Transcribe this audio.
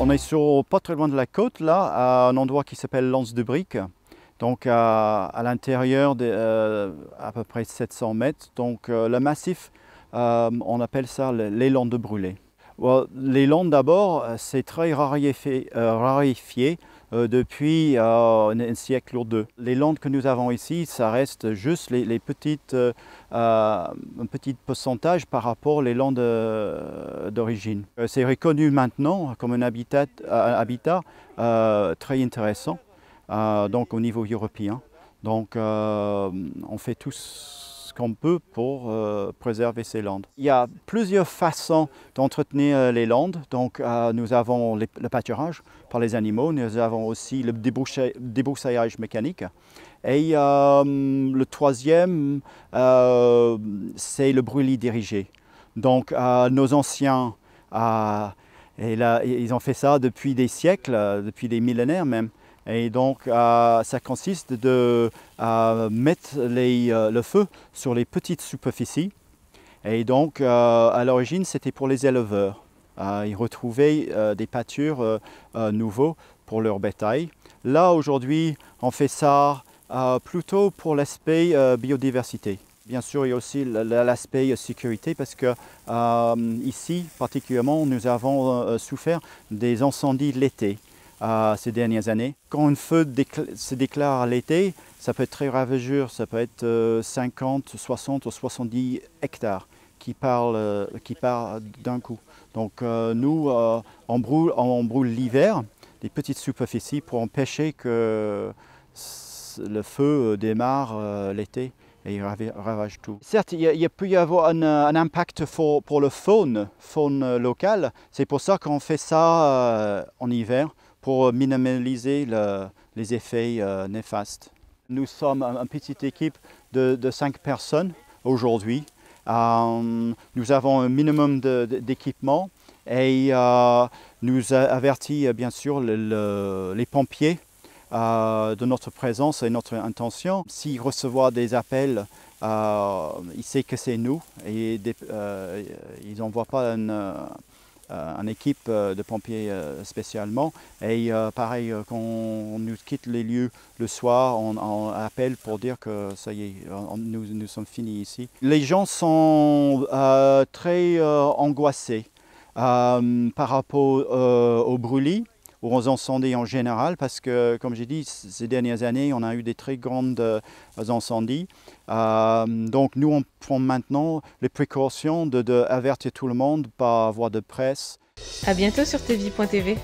on est sur, pas très loin de la côte, là, à un endroit qui s'appelle l'Anse de Brique. Donc à, l'intérieur de euh, à peu près 700 mètres. Donc euh, le massif, euh, on appelle ça l'élan de brûlé. Well, d'abord, c'est très raréfié euh, depuis euh, un, siècle ou deux. Les landes que nous avons ici, ça reste juste les, petites, euh, un petit pourcentage par rapport aux landes d'origine. C'est reconnu maintenant comme un habitat, un habitat très intéressant, donc au niveau européen. Donc on fait tous qu'on peut pour euh, préserver ces landes. Il y a plusieurs façons d'entretenir euh, les landes. Donc, euh, nous avons le pâturage par les animaux, nous avons aussi le débroussaillage mécanique. Et le troisième, c'est le brûlis dirigé. Donc, nos anciens, et ils ont fait ça depuis des siècles, depuis des millénaires même. Et donc, euh, ça consiste de euh, mettre euh, le feu sur les petites superficies. Et donc, à l'origine, c'était pour les éleveurs. ils retrouvaient des pâtures nouveaux pour leur bétail. Là, aujourd'hui, on fait ça plutôt pour l'aspect biodiversité. Bien sûr, il y a aussi l'aspect sécurité parce que ici, particulièrement, nous avons souffert des incendies l'été ces dernières années. Quand un feu se déclare l'été, ça peut être très ravageur, ça peut être 50, euh, 60 ou 70 hectares qui partent euh, d'un coup. Donc euh, nous, on brûle, l'hiver des petites superficies pour empêcher que le feu démarre l'été et ravage tout. Certes, il, peut y avoir un, impact pour le faune, faune locale. C'est pour ça qu'on fait ça en hiver pour minimiser les effets euh, néfastes. Nous sommes une petite équipe de, cinq personnes aujourd'hui. Euh, nous avons un minimum d'équipement et euh, nous avertis bien sûr les pompiers de notre présence et notre intention. S'ils reçoivent des appels, ils savent que c'est nous et ils ils n'envoient pas une, une euh, équipe euh, de pompiers euh, spécialement. Et pareil, quand on nous quitte les lieux le soir, on, appelle pour dire que ça y est, nous, nous, sommes finis ici. Les gens sont très angoissés par rapport au brûlis aux incendies en général, parce que, comme j'ai dit, ces dernières années, on a eu des très grandes euh, incendies. Euh, donc nous, on prend maintenant les précautions de, de tout le monde par voie de presse. À bientôt sur tv.tv.